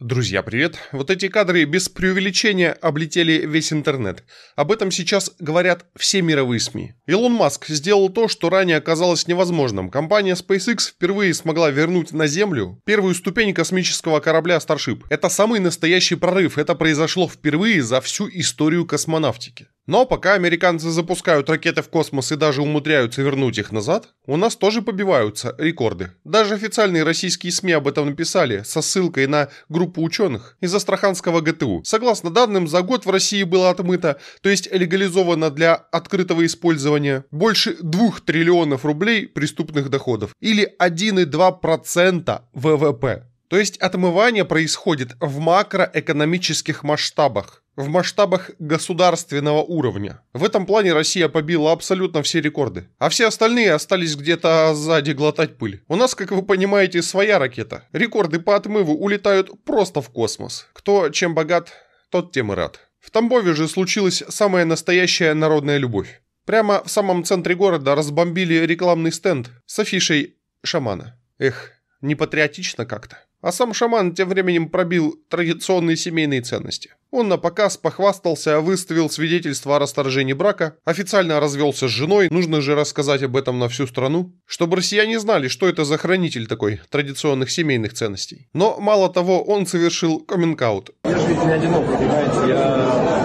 Друзья, привет! Вот эти кадры без преувеличения облетели весь интернет. Об этом сейчас говорят все мировые СМИ. Илон Маск сделал то, что ранее оказалось невозможным. Компания SpaceX впервые смогла вернуть на Землю первую ступень космического корабля Starship. Это самый настоящий прорыв. Это произошло впервые за всю историю космонавтики. Но пока американцы запускают ракеты в космос и даже умудряются вернуть их назад, у нас тоже побиваются рекорды. Даже официальные российские СМИ об этом написали со ссылкой на группу ученых из Астраханского ГТУ. Согласно данным, за год в России было отмыто, то есть легализовано для открытого использования больше 2 триллионов рублей преступных доходов или 1,2% ВВП. То есть отмывание происходит в макроэкономических масштабах, в масштабах государственного уровня. В этом плане Россия побила абсолютно все рекорды, а все остальные остались где-то сзади глотать пыль. У нас, как вы понимаете, своя ракета. Рекорды по отмыву улетают просто в космос. Кто чем богат, тот тем и рад. В Тамбове же случилась самая настоящая народная любовь. Прямо в самом центре города разбомбили рекламный стенд с афишей «Шамана». Эх, не патриотично как-то. А сам шаман тем временем пробил традиционные семейные ценности. Он на показ похвастался, выставил свидетельство о расторжении брака, официально развелся с женой, нужно же рассказать об этом на всю страну, чтобы россияне знали, что это за хранитель такой традиционных семейных ценностей. Но мало того, он совершил каминг-аут. Я же ведь не одинок, понимаете, я...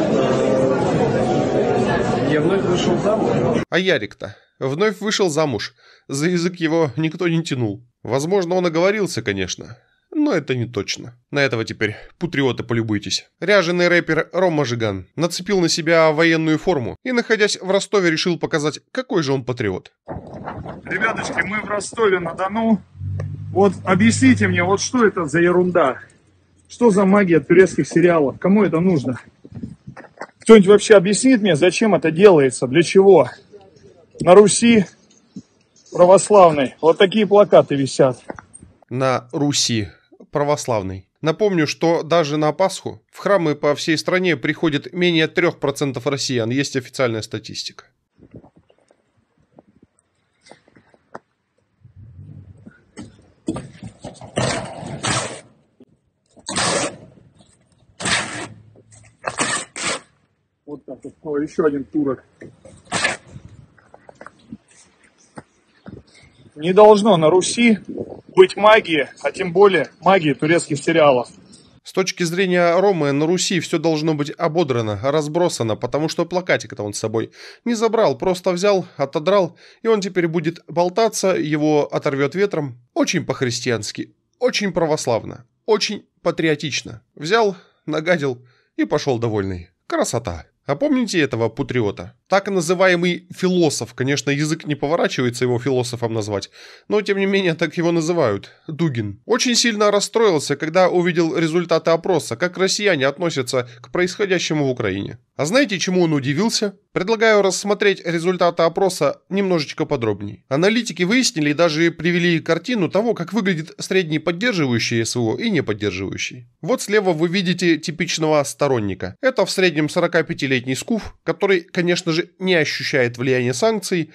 Э, я вновь вышел замуж. А Ярик-то? Вновь вышел замуж. За язык его никто не тянул. Возможно, он оговорился, конечно но это не точно. На этого теперь, патриоты, полюбуйтесь. Ряженый рэпер Рома Жиган нацепил на себя военную форму и, находясь в Ростове, решил показать, какой же он патриот. Ребяточки, мы в Ростове-на-Дону. Вот объясните мне, вот что это за ерунда? Что за магия турецких сериалов? Кому это нужно? Кто-нибудь вообще объяснит мне, зачем это делается? Для чего? На Руси православной вот такие плакаты висят. На Руси православный. Напомню, что даже на Пасху в храмы по всей стране приходит менее 3% россиян, есть официальная статистика. Вот так вот. О, еще один турок. Не должно на Руси быть магии, а тем более магии турецких сериалов. С точки зрения Ромы, на Руси все должно быть ободрано, разбросано, потому что плакатик-то он с собой не забрал, просто взял, отодрал, и он теперь будет болтаться, его оторвет ветром. Очень по-христиански, очень православно, очень патриотично. Взял, нагадил и пошел довольный. Красота. А помните этого патриота? так называемый философ. Конечно, язык не поворачивается его философом назвать, но тем не менее так его называют – Дугин. Очень сильно расстроился, когда увидел результаты опроса, как россияне относятся к происходящему в Украине. А знаете, чему он удивился? Предлагаю рассмотреть результаты опроса немножечко подробнее. Аналитики выяснили и даже привели картину того, как выглядит средний поддерживающий СВО и не поддерживающий. Вот слева вы видите типичного сторонника. Это в среднем 45-летний скуф, который, конечно же, не ощущает влияния санкций,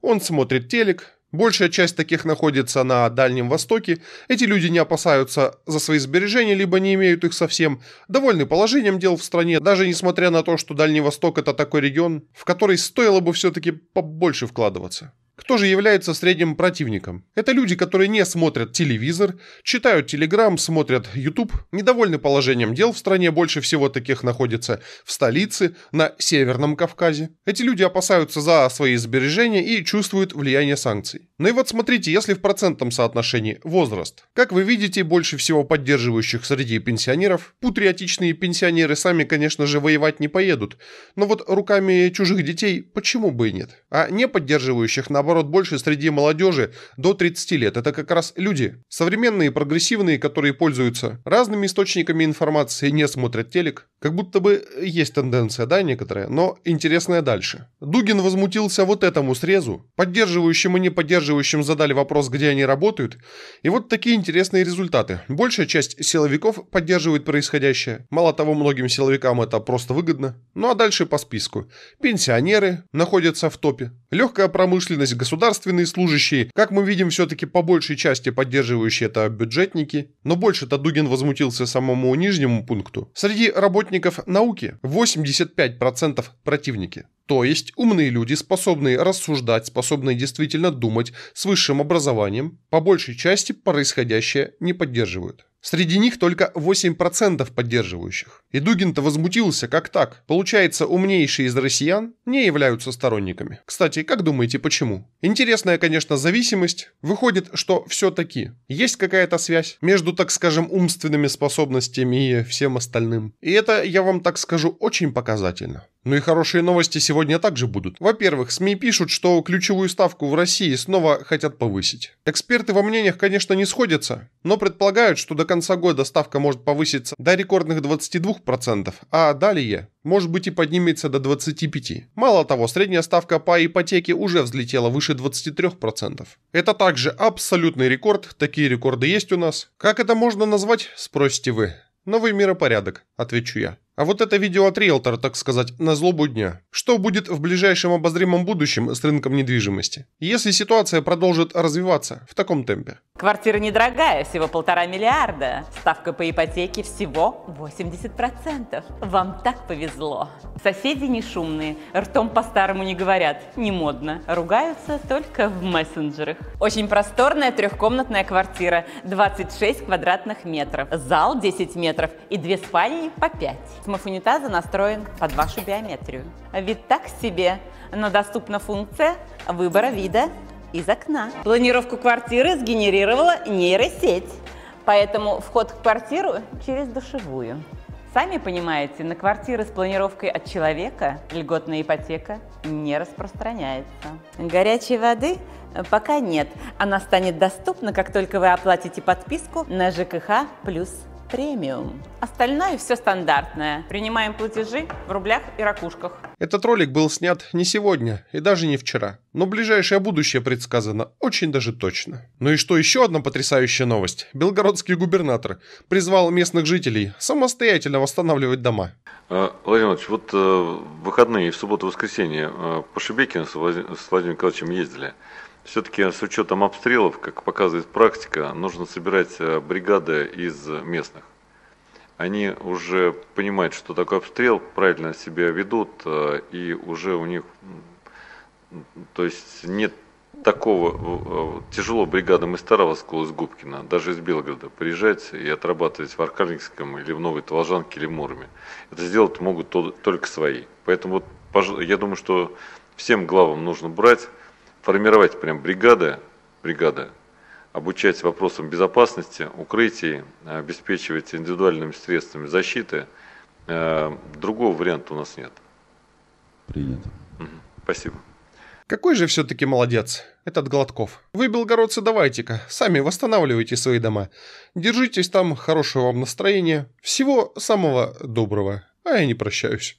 он смотрит телек, большая часть таких находится на Дальнем Востоке, эти люди не опасаются за свои сбережения, либо не имеют их совсем, довольны положением дел в стране, даже несмотря на то, что Дальний Восток это такой регион, в который стоило бы все-таки побольше вкладываться. Кто же является средним противником? Это люди, которые не смотрят телевизор, читают телеграм, смотрят YouTube, недовольны положением дел в стране, больше всего таких находится в столице, на Северном Кавказе. Эти люди опасаются за свои сбережения и чувствуют влияние санкций. Ну и вот смотрите, если в процентном соотношении возраст. Как вы видите, больше всего поддерживающих среди пенсионеров. Патриотичные пенсионеры сами, конечно же, воевать не поедут. Но вот руками чужих детей почему бы и нет? А не поддерживающих, наоборот, больше среди молодежи до 30 лет. Это как раз люди. Современные, прогрессивные, которые пользуются разными источниками информации, не смотрят телек. Как будто бы есть тенденция, да, некоторая, но интересная дальше. Дугин возмутился вот этому срезу, поддерживающим и не поддерживающим обслуживающим задали вопрос, где они работают, и вот такие интересные результаты. Большая часть силовиков поддерживает происходящее. Мало того, многим силовикам это просто выгодно. Ну а дальше по списку. Пенсионеры находятся в топе. Легкая промышленность, государственные служащие, как мы видим, все-таки по большей части поддерживающие это бюджетники. Но больше-то Дугин возмутился самому нижнему пункту. Среди работников науки 85% противники. То есть умные люди, способные рассуждать, способные действительно думать, с высшим образованием, по большей части происходящее не поддерживают. Среди них только 8% поддерживающих. И Дугин-то возмутился, как так? Получается, умнейшие из россиян не являются сторонниками. Кстати, как думаете, почему? Интересная, конечно, зависимость. Выходит, что все-таки есть какая-то связь между, так скажем, умственными способностями и всем остальным. И это, я вам так скажу, очень показательно. Ну и хорошие новости сегодня также будут. Во-первых, СМИ пишут, что ключевую ставку в России снова хотят повысить. Эксперты во мнениях, конечно, не сходятся, но предполагают, что до конца года ставка может повыситься до рекордных 22%, а далее может быть и поднимется до 25%. Мало того, средняя ставка по ипотеке уже взлетела выше 23%. Это также абсолютный рекорд, такие рекорды есть у нас. Как это можно назвать, спросите вы. Новый миропорядок, отвечу я. А вот это видео от риэлтора, так сказать, на злобу дня. Что будет в ближайшем обозримом будущем с рынком недвижимости, если ситуация продолжит развиваться в таком темпе? Квартира недорогая, всего полтора миллиарда. Ставка по ипотеке всего 80%. Вам так повезло. Соседи не шумные, ртом по-старому не говорят, не модно. Ругаются только в мессенджерах. Очень просторная трехкомнатная квартира, 26 квадратных метров. Зал 10 метров и две спальни по 5 режимов унитаза настроен под вашу биометрию. Вид так себе, но доступна функция выбора вида из окна. Планировку квартиры сгенерировала нейросеть, поэтому вход в квартиру через душевую. Сами понимаете, на квартиры с планировкой от человека льготная ипотека не распространяется. Горячей воды э, пока нет. Она станет доступна, как только вы оплатите подписку на ЖКХ плюс премиум. Остальное все стандартное. Принимаем платежи в рублях и ракушках. Этот ролик был снят не сегодня и даже не вчера. Но ближайшее будущее предсказано очень даже точно. Ну и что еще одна потрясающая новость. Белгородский губернатор призвал местных жителей самостоятельно восстанавливать дома. Э, Владимир Иванович, вот э, в выходные, в субботу-воскресенье э, по Шебекину с Владимиром Николаевичем ездили. Все-таки с учетом обстрелов, как показывает практика, нужно собирать э, бригады из местных. Они уже понимают, что такое обстрел, правильно себя ведут, э, и уже у них, то есть нет такого, э, тяжело бригадам из Таравского, из Губкина, даже из Белгорода приезжать и отрабатывать в Аркадьевском или в Новой Толожанке или Мурме. Это сделать могут только свои. Поэтому вот, я думаю, что всем главам нужно брать формировать прям бригады, бригады, обучать вопросам безопасности, укрытий, обеспечивать индивидуальными средствами защиты. Э, другого варианта у нас нет. Принято. Спасибо. Какой же все-таки молодец, этот Гладков. Вы, белгородцы, давайте-ка, сами восстанавливайте свои дома. Держитесь там, хорошего вам настроения, всего самого доброго. А я не прощаюсь.